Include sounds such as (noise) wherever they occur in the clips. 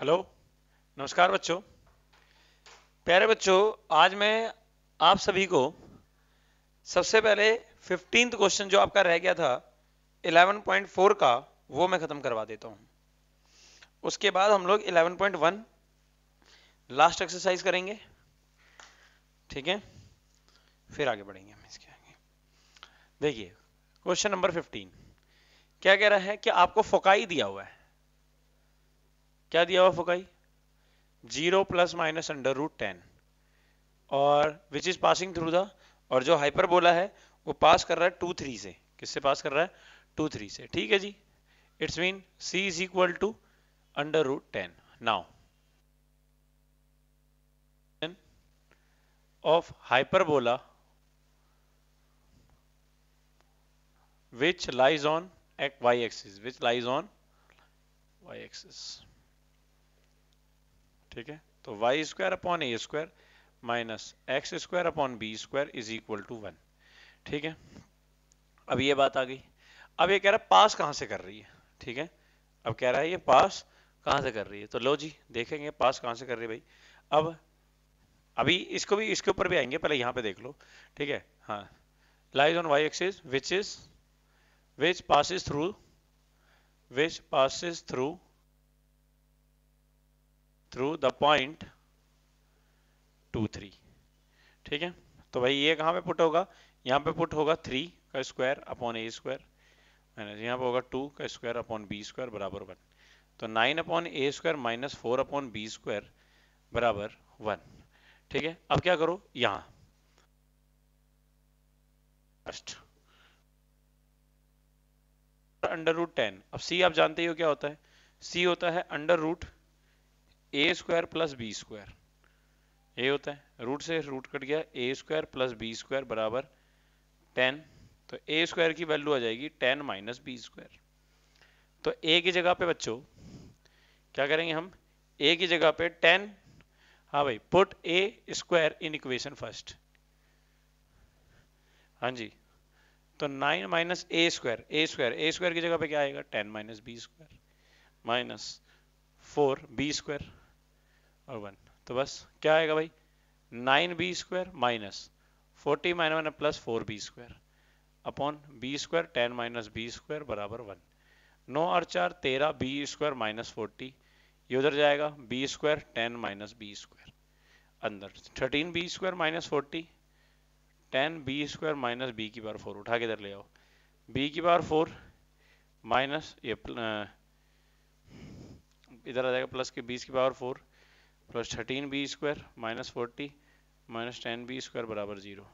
hello नमस्कार बच्चों प्यारे बच्चों आज मैं आप सभी को सबसे पहले फिफ्टींथ क्वेश्चन जो आपका रह गया था 11.4 का वो मैं ख़त्म करवा देता हूं उसके बाद हम लोग 11.1 लास्ट एक्सरसाइज करेंगे ठीक है फिर आगे बढ़ेंगे हम इसके आगे देखिए क्वेश्चन नंबर 15 क्या कह रहा है कि आपको फोकाई दिया हुआ है क्या दिया हुआ foci zero plus minus under root ten और which is passing through the और जो हाइपर बोला है वो पास कर रहा है टू थ्री से किससे पास कर रहा है टू थ्री से ठीक है जी it's mean C is equal to under root ten now बोला which lies on x y axis which lies on y axis ठीक है तो y square upon a square minus x square upon b square is equal to one ठीक है अब ये बात आ गई अब ये कह रहा है पास कहाँ से कर रही है ठीक है अब कह रहा है ये पास कहाँ से कर रही है तो लो जी देखेंगे पास कहाँ से कर रही है भाई अब अभी इसको भी इसके ऊपर भी आएंगे पहले यहाँ पे देख लो ठीक है हाँ lies on y axis which is which passes through which passes through through the point two three ठीक है तो भाई ये कहाँ पे पुट होगा यहाँ पे पुट होगा थ्री का square upon a square minus यहाँ पे होगा टू का स्क्वायर अपॉन बी स्क्वायर बराबर वन तो nine upon a square minus four upon b square बराबर वन ठीक है अब क्या करो यहाँ फर्स्ट अंडर रूट टेन अब सी आप जानते ही हो क्या होता है सी होता है under root a square plus b square ये होता है रूट से रूट कट गया a square plus b square बराबर टेन तो ए स्क्वायर की वैल्यू आ जाएगी टेन माइनस बी स्क्वायर तो ए की जगह पे बच्चों क्या करेंगे हम ए की जगह पे टेन हाँ भाई put a square in equation first हाँ जी तो nine minus a square a square a square की जगह पे क्या आएगा ten minus b square minus four b square और वन तो बस क्या आएगा भाई nine b square minus forty minus one plus four b square upon b square ten minus b square बराबर वन नौ और चार तेरह बी स्क्वायर माइनस फोर्टी ये उधर जाएगा b square ten minus b square अंदर thirteen b square minus forty ten b square minus b की पावर फोर उठा के इधर ले आओ बी की पावर फोर माइनस ये इधर आ जाएगा प्लस के बीस की power four plus thirteen b square minus forty minus ten b square बराबर जीरो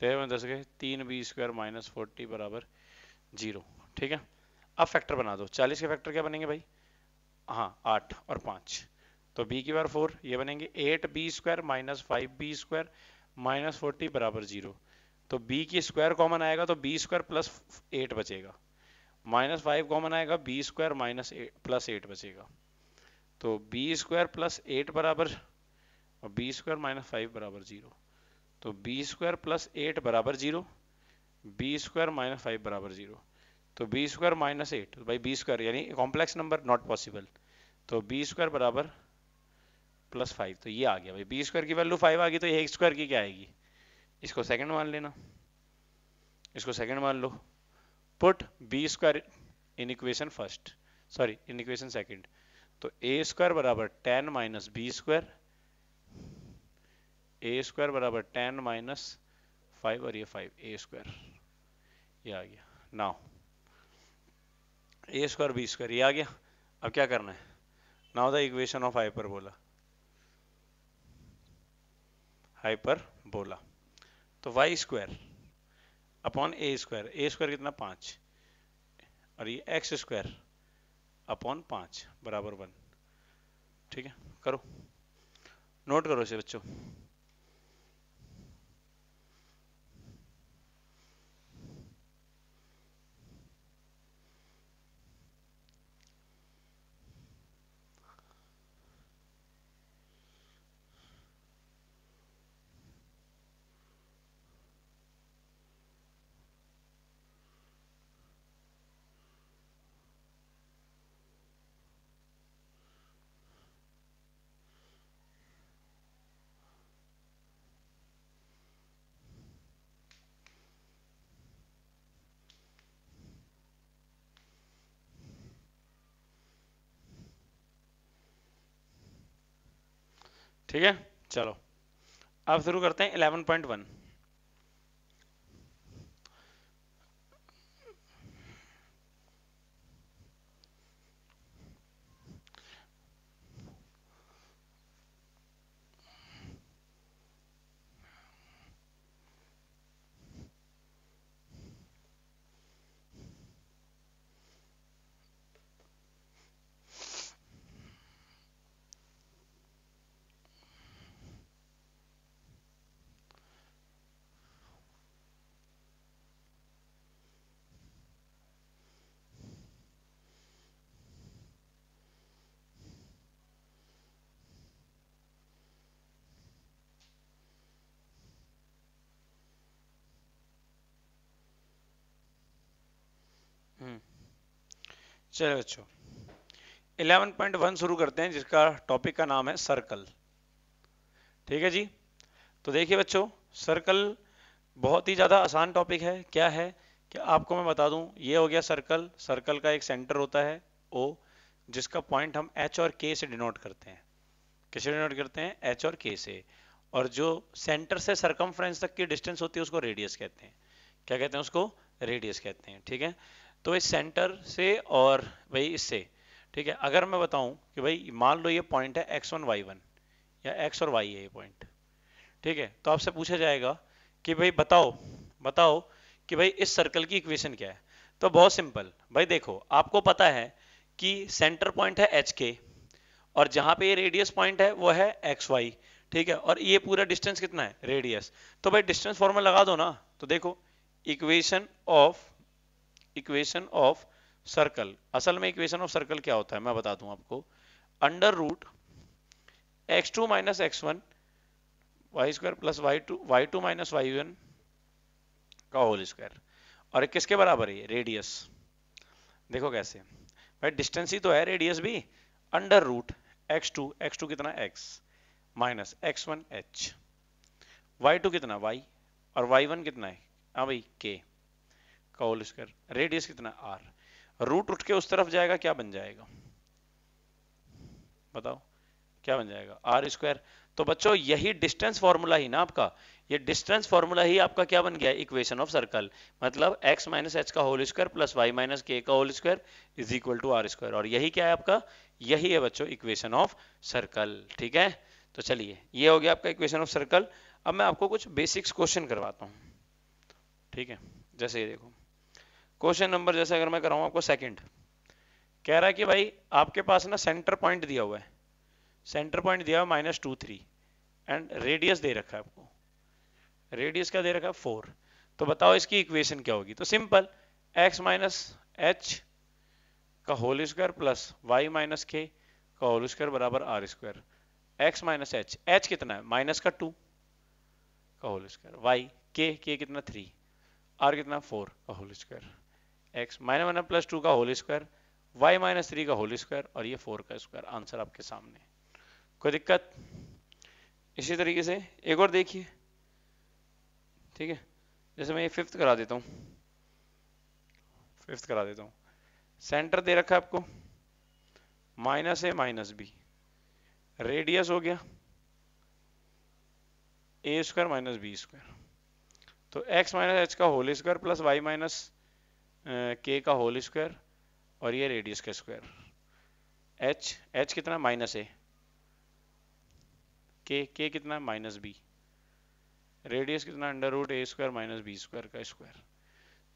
तो में दस गए तीन बी स्क्वायर माइनस फोर्टी बराबर जीरो ठीक है अब फैक्टर बना दो चालीस के फैक्टर क्या बनेंगे भाई हाँ आठ और पाँच तो बी की बार फोर ये बनेंगे eight b square minus five b square minus forty बराबर जीरो तो बी की स्क्वायर कॉमन आएगा तो बी स्क्वायर प्लस एट बचेगा माइनस फाइव कॉमन आएगा b square minus plus eight बचेगा तो बी स्क्वायर प्लस एट बराबर और बी स्क्वायर माइनस फाइव बराबर जीरो तो बी स्क्वायर प्लस एट बराबर zero b square minus five बराबर जीरो तो बी स्क्वायर माइनस एट तो भाई बी स्क्वायर यानी कॉम्प्लेक्स नंबर नॉट पॉसिबल तो बी स्क्वायर बराबर प्लस फाइव तो ये आ गया भाई बी स्क्वायर की वैल्यू फाइव आ गई तो ये स्क्वायर की क्या आएगी इसको सेकंड मान लेना इसको सेकंड मान लो put b square in equation first sorry in equation second तो a square बराबर 10 minus b square a square बराबर 10 माइनस 5 और ये 5 ए स्क्वायर ये आ गया now a square b square ये आ गया अब क्या करना है now the equation of hyperbola बोला तो y square upon a square a square कितना पाँच और ये एक्स स्क्वायर अपॉन पाँच बराबर वन ठीक है करो नोट करो इसे बच्चों ठीक है चलो अब शुरू करते हैं 11.1 चलो बच्चों 11.1 शुरू करते हैं जिसका टॉपिक का नाम है सर्कल ठीक है जी तो देखिए बच्चों सर्कल बहुत ही ज़्यादा आसान टॉपिक है क्या है कि आपको मैं बता दूं ये हो गया सर्कल सर्कल का एक सेंटर होता है ओ जिसका पॉइंट हम एच और के से डिनोट करते हैं किसे डिनोट करते हैं एच और के से और जो सेंटर से सरकमफ्रेंस तक की डिस्टेंस होती है उसको रेडियस कहते हैं क्या कहते हैं उसको रेडियस कहते हैं ठीक है तो भाई सेंटर से और भाई इससे ठीक है अगर मैं बताऊं कि भाई मान लो ये पॉइंट है एक्स वन वाई वन या एक्स और वाई है ये पॉइंट ठीक है तो आपसे पूछा जाएगा कि भाई बताओ बताओ कि भाई इस सर्कल की इक्वेशन क्या है तो बहुत सिंपल भाई देखो आपको पता है कि सेंटर पॉइंट है एच के और जहां पे ये रेडियस पॉइंट है वो है एक्स वाई ठीक है और ये पूरा डिस्टेंस कितना है रेडियस तो भाई डिस्टेंस फॉर्मूला लगा दो ना तो देखो equation of equation of circle असल में इक्वेशन ऑफ सर्कल क्या होता है मैं बता दूं आपको under root x two minus x one y square plus y two y two minus y one का होल स्क्वायर और किसके बराबर है रेडियस देखो कैसे भाई डिस्टेंस ही तो है रेडियस भी under root x two x two कितना x minus x one h y two कितना वाई और वाई वन कितना है हाँ भाई के का होल स्क्वायर रेडियस कितना आर रूट उठ के उस तरफ जाएगा क्या बन जाएगा बताओ क्या बन जाएगा आर स्क्वायर तो बच्चों यही डिस्टेंस फॉर्मूला ही ना आपका ये डिस्टेंस फॉर्मूला ही आपका क्या बन गया इक्वेशन ऑफ सर्कल मतलब x माइनस एच का whole square plus y minus के का whole square is equal to r square और यही क्या है आपका यही है बच्चों इक्वेशन ऑफ सर्कल ठीक है तो चलिए ये हो गया आपका इक्वेशन ऑफ सर्कल अब मैं आपको कुछ बेसिक्स क्वेश्चन करवाता हूँ ठीक है जैसे ये देखो क्वेश्चन नंबर जैसे अगर मैं कराऊँ आपको सेकंड कह रहा है कि भाई आपके पास ना सेंटर पॉइंट दिया हुआ है सेंटर पॉइंट दिया हुआ minus two three and radius दे रखा है आपको रेडियस का दे रखा है फोर तो बताओ इसकी इक्वेशन क्या होगी तो सिंपल एक्स माइनस एच का whole square plus y minus के का होल स्क्वायर बराबर are square x minus H H कितना है माइनस का टू का whole square Y k k कितना थ्री आर कितना फोर का whole square x minus one plus two का whole square Y minus three का होल स्क्वायर और ये फोर का स्क्वायर आंसर आपके सामने कोई दिक्कत इसी तरीके से एक और देखिए ठीक है जैसे मैं ये फिफ्थ करा देता हूँ फिफ्थ करा देता हूँ सेंटर दे रखा है आपको minus a minus b radius हो गया a square minus b square तो एक्स माइनस एच का whole square plus y minus के का होल स्क्वायर और ये रेडियस का स्क्वायर एच एच कितना माइनस ए के के कितना माइनस बी रेडियस कितना under root a square minus b square का स्क्वायर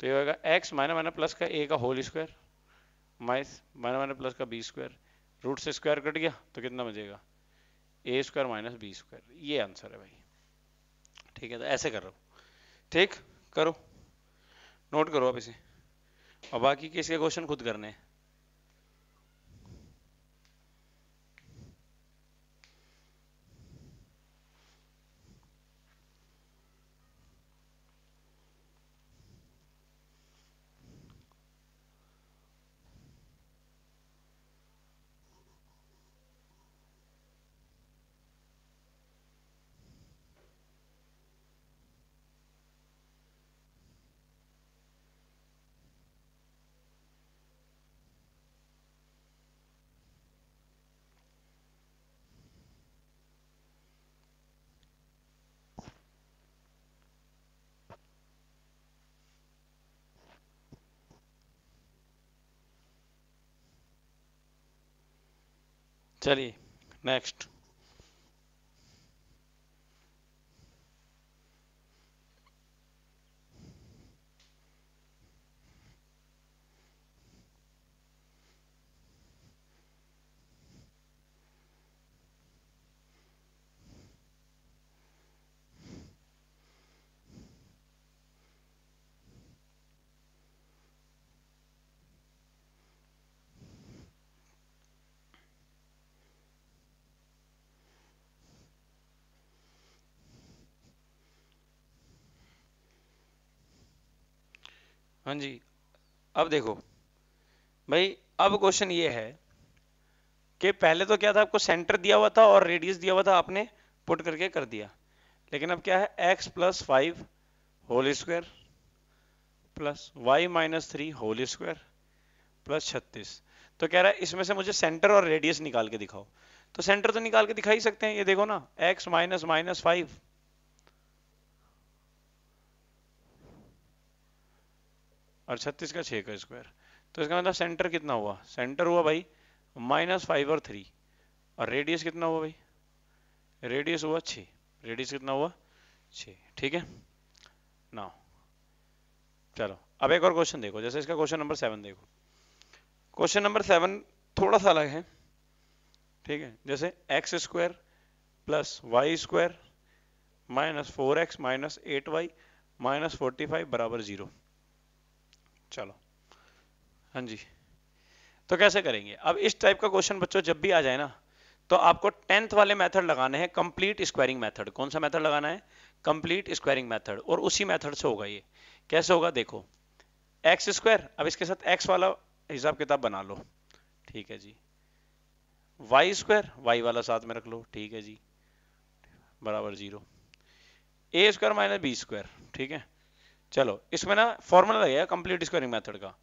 तो ये होगा एक्स माइनस माइनस प्लस का ए का whole square minus minus minus plus का बी स्क्वायर रूट से स्क्वायर कट गया तो कितना बचेगा a square minus b square ये आंसर है भाई ठीक है तो ऐसे कर रहा हूँ ठीक करो नोट करो आप इसे और बाकी किसके क्वेश्चन खुद करने हैं चलिए नेक्स्ट हाँ जी अब देखो भाई अब क्वेश्चन ये है कि पहले तो क्या था आपको सेंटर दिया हुआ था और रेडियस दिया हुआ था आपने पुट करके कर दिया लेकिन अब क्या है x plus five whole square plus y minus three whole square plus छत्तीस तो कह रहा है इसमें से मुझे सेंटर और रेडियस निकाल के दिखाओ तो सेंटर तो निकाल के दिखा ही सकते हैं ये देखो ना x माइनस माइनस फाइव और छत्तीस का छः का स्क्वायर तो इसका मतलब सेंटर कितना हुआ सेंटर हुआ भाई माइनस फाइव और थ्री और रेडियस कितना हुआ भाई रेडियस हुआ छः रेडियस कितना हुआ छः ठीक है ना चलो अब एक और क्वेश्चन देखो जैसे इसका क्वेश्चन नंबर सेवन देखो क्वेश्चन नंबर सेवन थोड़ा सा अलग है ठीक है जैसे x square plus y square minus four x minus eight y minus forty five बराबर जीरो चलो हाँ जी तो कैसे करेंगे अब इस टाइप का क्वेश्चन बच्चों जब भी आ जाए ना तो आपको टेंथ वाले मेथड लगाने हैं कंप्लीट स्क्वायरिंग मेथड कौन सा मेथड लगाना है कंप्लीट स्क्वायरिंग मेथड और उसी मेथड से होगा ये कैसे होगा देखो एक्स स्क्वायर अब इसके साथ एक्स वाला हिसाब किताब बना लो ठीक है जी वाई स्क्वायर वाई वाला साथ में रख लो ठीक है जी बराबर zero a square minus b square ठीक है चलो इसमें ना फॉर्मूला लगेगा कंप्लीट स्क्वायरिंग मेथड का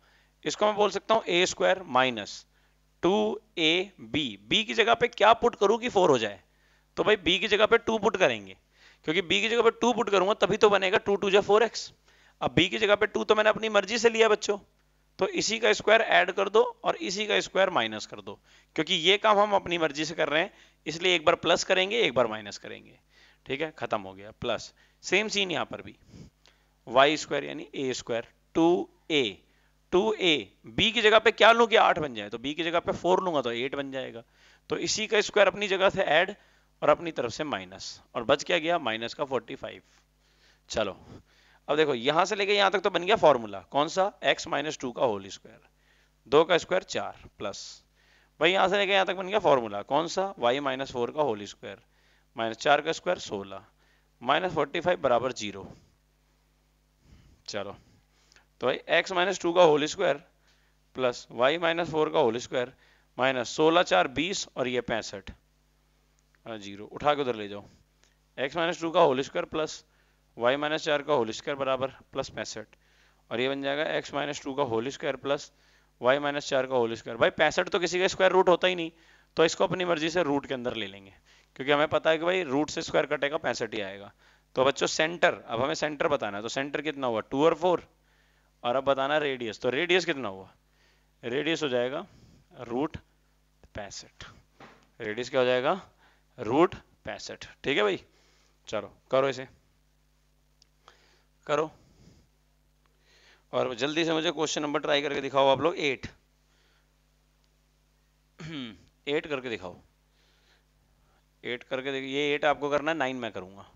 इसको मैं बोल सकता हूं a square minus two A b b की जगह पे क्या पुट करूं कि फोर हो जाए तो भाई बी की जगह पे टू पुट करेंगे क्योंकि बी की जगह पे टू पुट करूंगा तभी तो बनेगा टू टू जा फोर एक्स अब बी की जगह पे टू तो मैंने अपनी मर्जी से लिया बच्चों तो इसी का स्क्वायर ऐड कर दो और इसी का स्क्वायर माइनस कर दो क्योंकि ये काम हम अपनी मर्जी से कर रहे हैं इसलिए एक बार प्लस करेंगे एक बार माइनस करेंगे ठीक है खत्म हो गया प्लस सेम सीन यहां पर भी वाई स्क्वायर यानी a square two a two A b की जगह पे क्या लूँ कि आठ बन जाए तो बी की जगह पे फोर लूंगा तो एट बन जाएगा तो इसी का स्क्वायर अपनी जगह से एड और अपनी तरफ से माइनस और बच क्या गया माइनस का फोर्टी फाइव चलो अब देखो यहां से लेके यहां तक तो बन गया फॉर्मूला कौन सा एक्स माइनस टू का होल स्क्वायर दो का स्क्वायर चार प्लस भाई यहां से लेके यहां तक बन गया फॉर्मूला कौन सा वाई माइनस फोर का होल स्क्वायर माइनस चार का स्क्वायर सोलह माइनस फोर्टी फाइव बराबर जीरो चलो तो भाई एक्स माइनस टू का whole square plus y minus four का होल स्क्वायर माइनस सोलह चार बीस और ये पैंसठ जीरो उठा के उधर ले जाओ एक्स माइनस टू का whole square plus y minus चार का होल स्क्वायर बराबर प्लस पैंसठ और ये बन जाएगा एक्स माइनस टू का whole square plus y minus चार का होल स्क्वायर भाई पैंसठ तो किसी का स्क्वायर रूट होता ही नहीं तो इसको अपनी मर्जी से रूट के अंदर ले लेंगे क्योंकि हमें पता है कि भाई रूट से स्क्वायर कटेगा पैंसठ ही आएगा तो बच्चों सेंटर अब हमें सेंटर बताना है तो सेंटर कितना हुआ टू और फोर और अब बताना रेडियस तो रेडियस कितना हुआ रेडियस हो जाएगा रूट पैंसठ रेडियस क्या हो जाएगा रूट पैंसठ ठीक है भाई चलो करो इसे करो और जल्दी से मुझे क्वेश्चन नंबर ट्राई करके दिखाओ आप लोग एट एट (clears throat) करके दिखाओ एट करके देखिए ये एट आपको करना है नाइन मैं करूंगा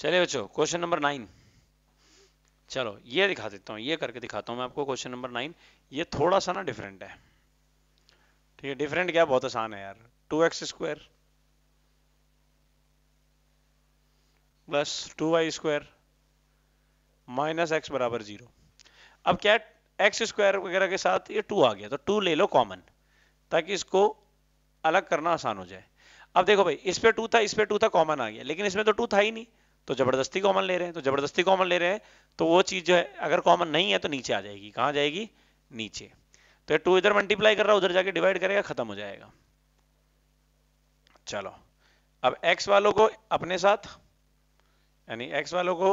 चलिए बच्चों क्वेश्चन नंबर नाइन चलो ये दिखा देता हूँ ये करके दिखाता हूँ मैं आपको क्वेश्चन नंबर नाइन ये थोड़ा सा ना डिफरेंट है ठीक है डिफरेंट क्या बहुत आसान है यार two x square plus two y square minus x बराबर जीरो अब क्या एक्स स्क्वायर वगैरह के साथ ये टू आ गया तो टू ले लो कॉमन ताकि इसको अलग करना आसान हो जाए अब देखो भाई इस पे टू था इस पे टू था कॉमन आ गया लेकिन इसमें तो टू था ही नहीं तो जबरदस्ती कॉमन ले रहे हैं तो जबरदस्ती कॉमन ले रहे हैं तो वो चीज जो है अगर कॉमन नहीं है तो नीचे आ जाएगी कहां जाएगी नीचे तो टू इधर मल्टीप्लाई कर रहा उधर जाके डिवाइड करेगा खत्म हो जाएगा चलो अब एक्स वालों को अपने साथ यानी एक्स वालों को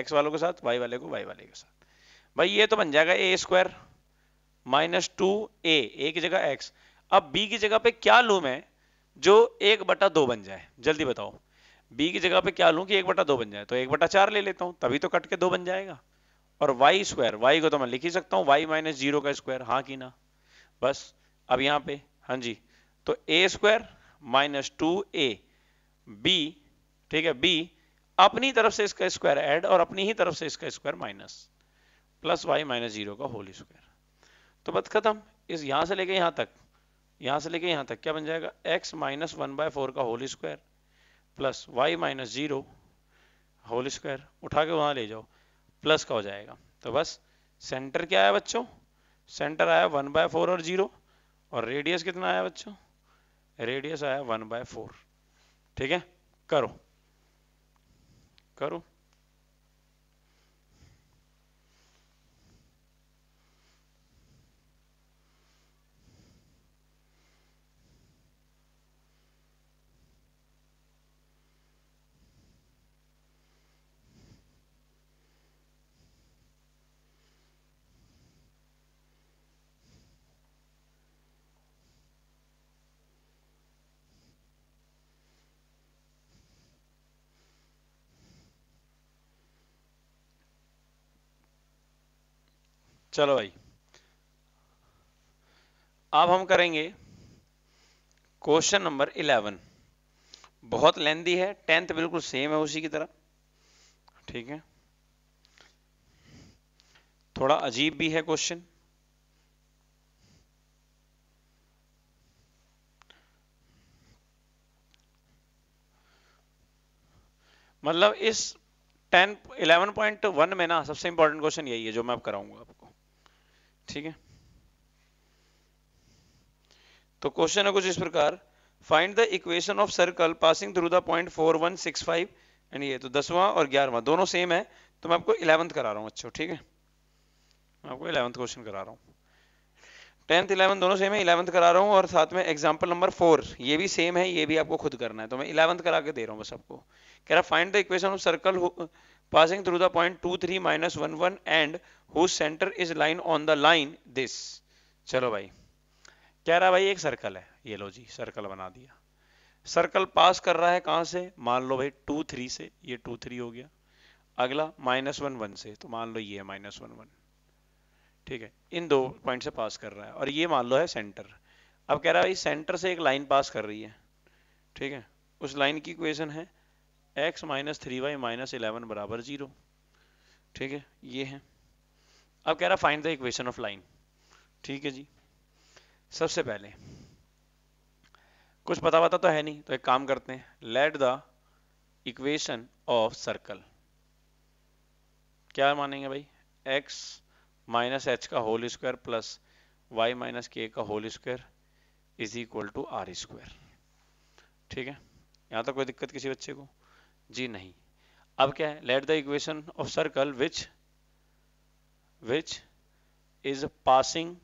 एक्स वालों के साथ वाई वाले को वाई वाले के साथ भाई ये तो बन जाएगा a square minus two a a की जगह एक्स अब बी की जगह पे क्या लूम है जो एक बटा दो बन जाए जल्दी बताओ बी की जगह पे क्या लूं कि एक बटा दो बन जाए तो एक बटा चार ले लेता हूं तभी तो कट के दो बन जाएगा और वाई स्क्वायर वाई को तो मैं लिख ही सकता हूँ वाई माइनस जीरो का स्क्वायर हाँ की ना बस अब यहाँ पे हाँ जी तो a square minus two A b ठीक है बी अपनी तरफ से इसका स्क्वायर एड और अपनी ही तरफ से इसका square minus plus y minus zero का होल स्क्वायर तो बस खत्म इस यहां से लेके यहाँ तक यहां से लेके यहाँ तक क्या बन जाएगा x minus one by four का whole square plus y minus zero whole square उठा के वहां ले जाओ प्लस का हो जाएगा तो बस सेंटर क्या आया बच्चों सेंटर आया वन बाय फोर और जीरो और रेडियस कितना आया बच्चों रेडियस आया वन बाय फोर ठीक है करो करो चलो भाई अब हम करेंगे क्वेश्चन नंबर इलेवन बहुत लेंदी है टेंथ बिल्कुल सेम है उसी की तरह ठीक है थोड़ा अजीब भी है क्वेश्चन मतलब इस टेन इलेवन पॉइंट वन में ना सबसे इंपॉर्टेंट क्वेश्चन यही है जो मैं अब कराऊंगा आपको ठीक है तो क्वेश्चन है कुछ इस प्रकार find the equation of circle passing through the point four one six five and ये तो दसवां और ग्यारहवा दोनों सेम है तो मैं आपको इलेवंथ करा रहा हूँ अच्छा ठीक है मैं आपको इलेवंथ क्वेश्चन करा रहा हूँ टेंथ इलेवंथ दोनों सेम है इलेवंथ करा रहा हूँ और साथ में एग्जाम्पल नंबर फोर ये भी सेम है ये भी आपको खुद करना है तो मैं इलेवंथ करा के दे रहा हूँ बस आपको कह रहा find the equation of circle passing through the point 2 3 minus 1 1 and whose center is line on the line this चलो भाई कह रहा भाई एक सर्कल है ये लो जी सर्कल बना दिया सर्कल पास कर रहा है कहां से मान लो भाई टू थ्री से ये टू थ्री हो गया अगला माइनस वन वन से तो मान लो ये है माइनस वन वन ठीक है इन दो पॉइंट से पास कर रहा है और ये मान लो है सेंटर अब कह रहा है भाई सेंटर से एक लाइन पास कर रही है ठीक है उस लाइन की इक्वेशन है x minus three Y minus eleven बराबर जीरो ठीक है ये है अब कह रहा find the equation of line ठीक है जी सबसे पहले कुछ पता पता तो है नहीं तो एक काम करते हैं let the equation of circle क्या मानेंगे भाई x माइनस एच का whole square plus y minus के का whole square is equal to r square ठीक है यहां तक तो कोई दिक्कत किसी बच्चे को जी नहीं अब क्या है let the equation of circle which which is passing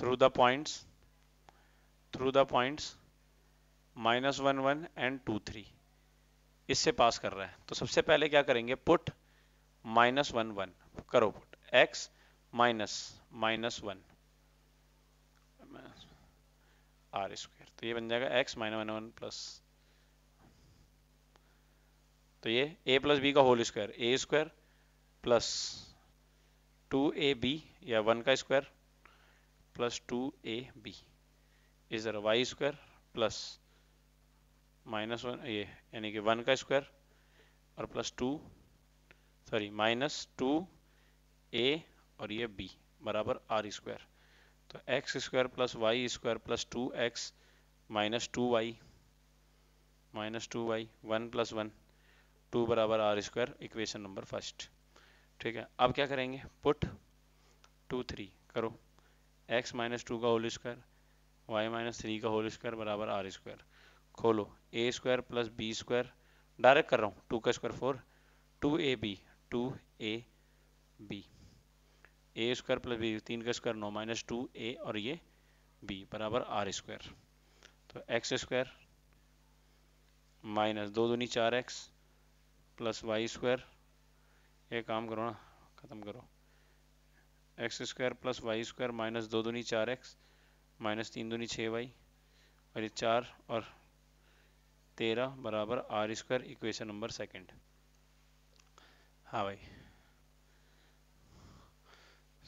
through the points through the points minus one one and two three इससे पास कर रहा है तो सबसे पहले क्या करेंगे पुट माइनस वन वन करो put x minus minus one r square तो ये बन जाएगा x minus one one plus तो ये ए प्लस बी का whole square a square plus two A b या वन का स्क्वायर प्लस टू ए बी इस तरह y square plus minus one ये यानी कि वन का स्क्वायर और plus two sorry minus two a और ये बी बराबर आर स्क्वायर तो x square plus y square plus two x minus two y minus two y one plus one two बराबर are square equation number first ठीक है अब क्या करेंगे पुट टू थ्री करो एक्स माइनस टू का whole square Y minus three का whole square बराबर आर स्क्वायर खोलो a square plus b square direct कर रहा हूँ टू का square four two A b to A b a square plus b तीन का स्क्वायर नौ माइनस टू ए और ये बी बराबर आर स्क्वायर तो एक्स स्क्वायर माइनस दो दूनी चार एक्स प्लस वाई स्क्वायर ये काम करो ना ख़त्म करो x square plus y square minus दो दूनी चार एक्स माइनस तीन दूनी छः वाई और ये चार और तेरह बराबर are square equation number second हाँ भाई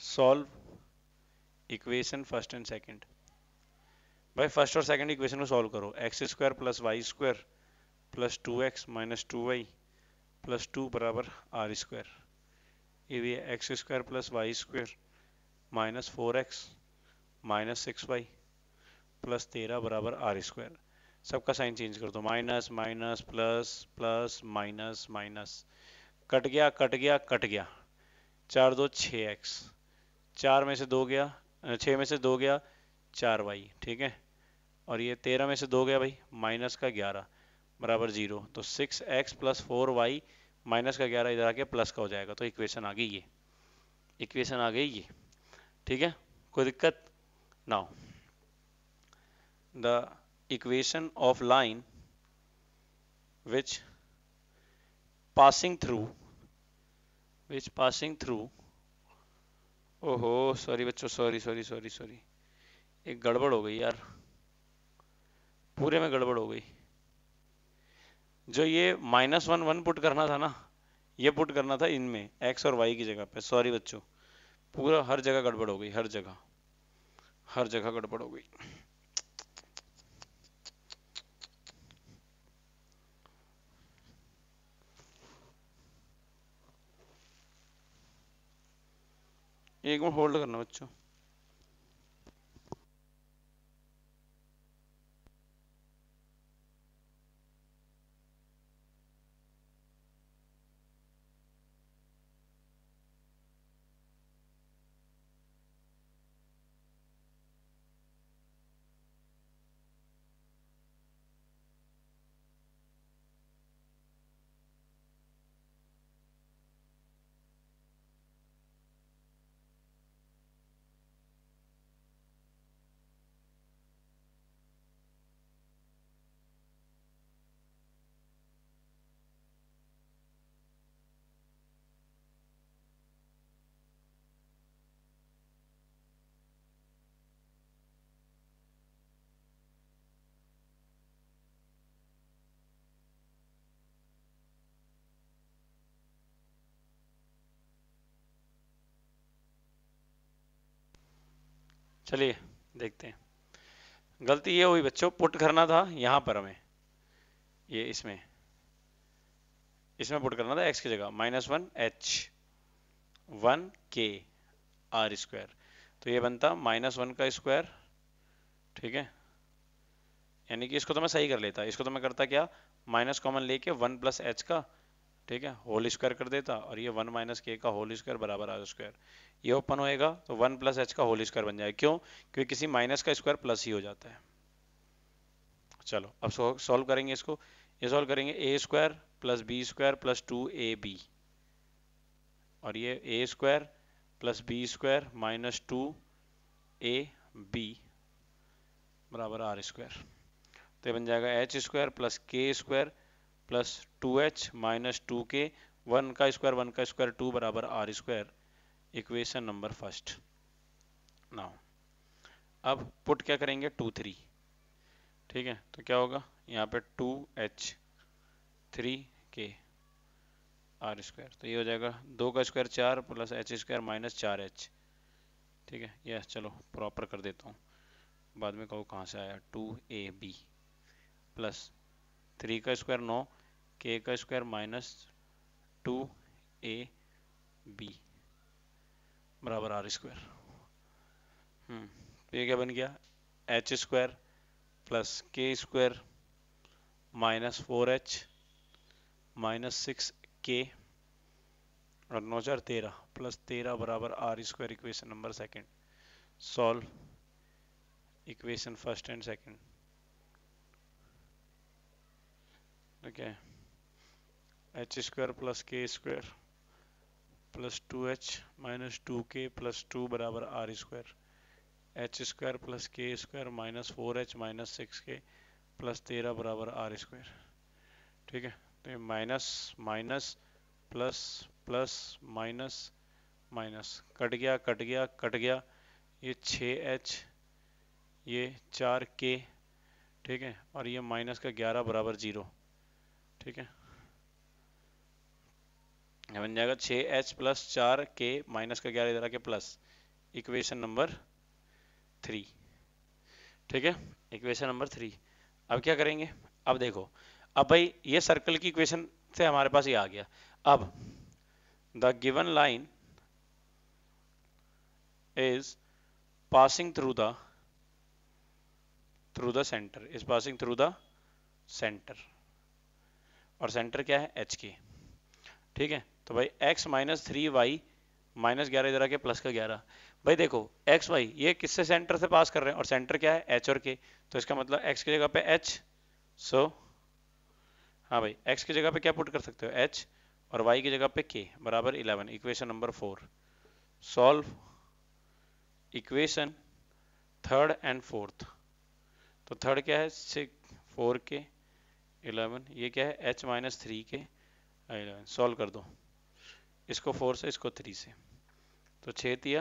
solve equation first and second भाई फर्स्ट और सेकंड इक्वेशन को सॉल्व करो x square plus y square plus two x minus two y plus two बराबर आर स्क्वायर ये भी है x square plus y square minus four x minus six y plus तेरह बराबर are square सबका sign change कर दो minus minus plus plus minus minus cut गया कट गया कट गया चार दो छः एक्स चार में से दो गया छः में से दो गया चार वाई ठीक है और ये तेरह में से दो गया भाई माइनस का ग्यारह बराबर जीरो तो six x plus four y minus का ग्यारह इधर आके प्लस का हो जाएगा तो इक्वेशन आ गई ये इक्वेशन आ गई ये ठीक है कोई दिक्कत ना हो the equation of line which passing through which passing through ओहो सॉरी बच्चों सॉरी सॉरी सॉरी सॉरी एक गड़बड़ हो गई यार पूरे में गड़बड़ हो गई जो ये माइनस वन वन पुट करना था ना ये पुट करना था इनमें एक्स और वाई की जगह पे सॉरी बच्चों पूरा हर जगह गड़बड़ हो गई हर जगह हर जगह गड़बड़ हो गई एक मिनट होल्ड करना बच्चों चलिए देखते हैं गलती ये हुई बच्चों पुट करना था यहाँ पर हमें ये इसमें इसमें पुट करना था x की जगह minus one h one k r square तो ये बनता माइनस वन का स्क्वायर ठीक है यानी कि इसको तो मैं सही कर लेता इसको तो मैं करता क्या माइनस कॉमन लेके वन प्लस एच का ठीक है होल स्क्वायर कर देता और ये वन माइनस के का होल स्क्वायर बराबर आर स्क्वायर ये ओपन होएगा तो वन प्लस एच का होल स्क्वायर बन जाएगा क्यों क्योंकि किसी माइनस का स्क्वायर प्लस ही हो जाता है चलो अब सॉल्व करेंगे इसको ये सॉल्व करेंगे a square plus b square plus two A b और ये a square plus b square minus two A B बराबर आर स्क्वायर तो ये बन जाएगा एच स्क्वायर प्लस के square plus two H minus two k one का square one का स्क्वायर टू बराबर are square equation number first now अब पुट क्या करेंगे टू थ्री ठीक है तो क्या होगा यहाँ पे two h three k r square तो ये हो जाएगा दो का स्क्वायर चार प्लस एच स्क्वायर माइनस चार एच ठीक है यह चलो प्रॉपर कर देता हूँ बाद में कहो कहाँ से आया टू ए बी प्लस थ्री का स्क्वायर नौ के का square minus two A B बराबर आर स्क्वायर हम्म तो ये क्या बन गया एच स्क्वायर प्लस के square minus four H minus six K और नौ चार तेरह प्लस तेरह बराबर are square equation number second solve equation first and second ठीक है एच स्क्वायर प्लस के square plus two H minus two K plus two बराबर are square H square plus के square minus four H minus six K plus तेरह बराबर are square ठीक है तो minus minus plus plus minus minus cut गया cut गया cut गया ये छ एच ये चार के ठीक है और ये माइनस का ग्यारह बराबर जीरो ठीक है बन जाएगा छः एच प्लस चार के माइनस का ग्यारह इधर आके प्लस इक्वेशन नंबर थ्री ठीक है इक्वेशन नंबर थ्री अब क्या करेंगे अब देखो अब भाई ये सर्कल की इक्वेशन से हमारे पास ये आ गया अब the given line is passing through the through the centre is passing through the centre और सेंटर क्या है एच के ठीक है तो भाई x minus three Y minus ग्यारह इधर आके प्लस का ग्यारह भाई देखो एक्स वाई ये किससे सेंटर से पास कर रहे हैं और सेंटर क्या है एच और के तो इसका मतलब x की जगह पे एच सो so, हाँ भाई x की जगह पे क्या पुट कर सकते हो h और y की जगह पे k बराबर eleven equation number four solve equation third and fourth तो थर्ड क्या है सिक्स फोर के इलेवन ये क्या है h minus three K eleven solve कर दो इसको फोर से इसको थ्री से तो छः तिया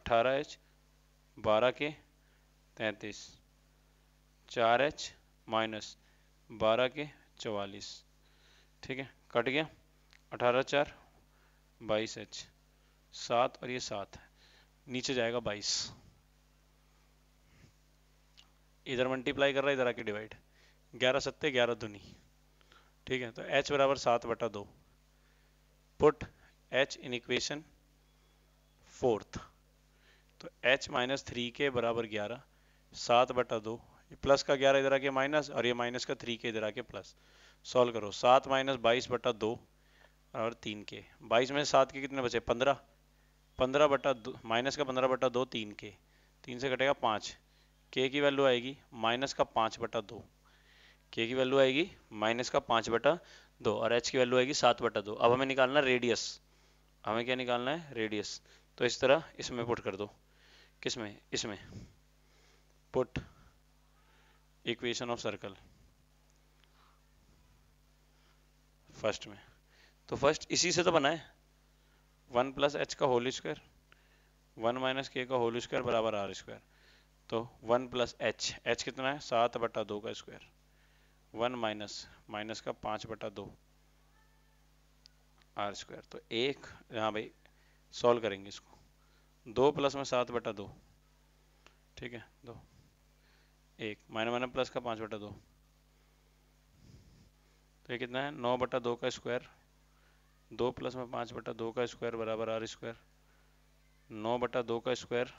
अट्ठारह एच बारह के तैंतीस चार एच माइनस बारह के चवालीस ठीक है कट गया अठारह चार बाईस एच सात और ये सात है नीचे जाएगा बाईस इधर मल्टीप्लाई कर रहा है इधर आके डिवाइड ग्यारह सत्ते ग्यारह धुनी ठीक है तो एच बराबर सात बटा दो put H in equation fourth तो एच माइनस थ्री के बराबर ग्यारह सात बटा दो प्लस का ग्यारह इधर आके माइनस और ये माइनस का थ्री के इधर आके प्लस सॉल्व करो सात माइनस बाईस बटा दो और तीन के बाईस में सात के कितने बचे पंद्रह पंद्रह बटा दो माइनस का पंद्रह बटा दो तीन के तीन से कटेगा पाँच के की वैल्यू आएगी माइनस का पाँच बटा दो के की वैल्यू आएगी माइनस का पाँच बटा दो और एच की वैल्यू आएगी सात बटा दो अब हमें निकालना रेडियस हमें क्या निकालना है रेडियस तो इस तरह इसमें पुट कर दो किसमें इसमें put equation of circle first में तो फर्स्ट इसी से तो बना है वन प्लस एच का होल स्क्वायर वन माइनस के का होल स्क्वायर बराबर आर स्क्वायर तो वन प्लस एच एच कितना है सात बटा दो का स्क्वायर वन माइनस माइनस का पाँच बटा दो आर स्क्वायर तो एक हाँ भाई सॉल्व करेंगे इसको दो प्लस में सात बटा दो ठीक है दो एक माइनस माइनस प्लस का पाँच बटा दो तो ये कितना है नौ बटा दो का स्क्वायर दो प्लस में पाँच बटा दो का स्क्वायर बराबर आर स्क्वायर नौ बटा दो का स्क्वायर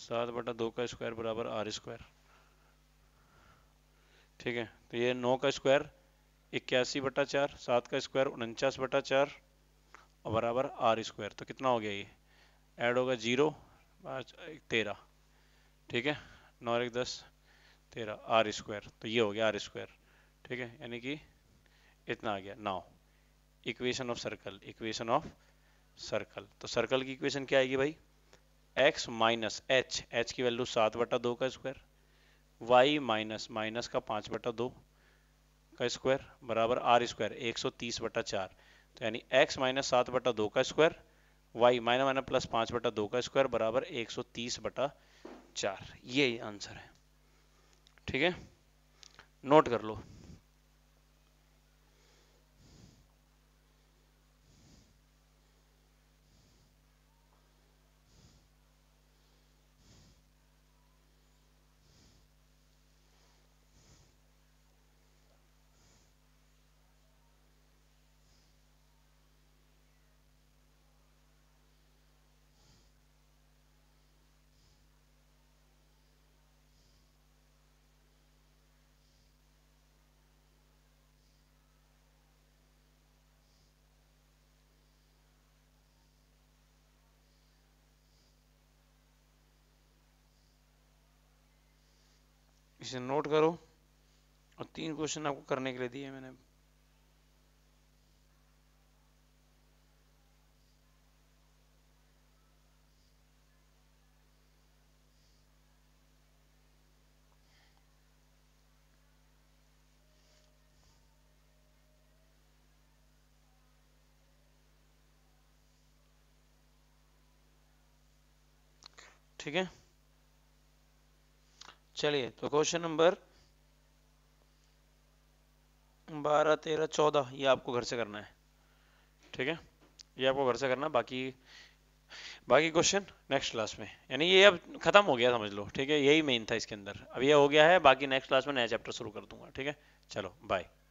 सात बटा दो का स्क्वायर बराबर आर स्क्वायर ठीक है तो ये नौ का स्क्वायर इक्यासी बटा चार सात का स्क्वायर उनचास बटा चार बराबर आर स्क्वायर तो कितना हो गया ये ऐड होगा जीरो तेरह ठीक है नौ एक दस तेरह आर स्क्वायर तो ये हो गया आर स्क्वायर ठीक है यानी कि इतना आ गया now equation of circle equation of circle तो सर्कल की इक्वेशन क्या आएगी भाई x माइनस एच एच की वैल्यू सात बटा दो का स्क्वायर y माइनस माइनस का पाँच बटा दो का स्क्वायर बराबर आर स्क्वायर एक सौ तीस बटा चार तो यानी एक्स माइनस सात बटा दो का square Y minus minus plus पांच बटा दो का स्क्वायर बराबर एक सौ तीस बटा चार ये आंसर है ठीक है नोट कर लो इसे नोट करो और तीन क्वेश्चन आपको करने के लिए दिए मैंने ठीक है चलिए तो क्वेश्चन नंबर बारह तेरह चौदह ये आपको घर से करना है ठीक है ये आपको घर से करना बाकी बाकी क्वेश्चन नेक्स्ट क्लास में यानी ये अब खत्म हो गया समझ लो ठीक है यही मेन था इसके अंदर अब ये हो गया है बाकी नेक्स्ट क्लास में नया चैप्टर शुरू कर दूंगा ठीक है चलो बाय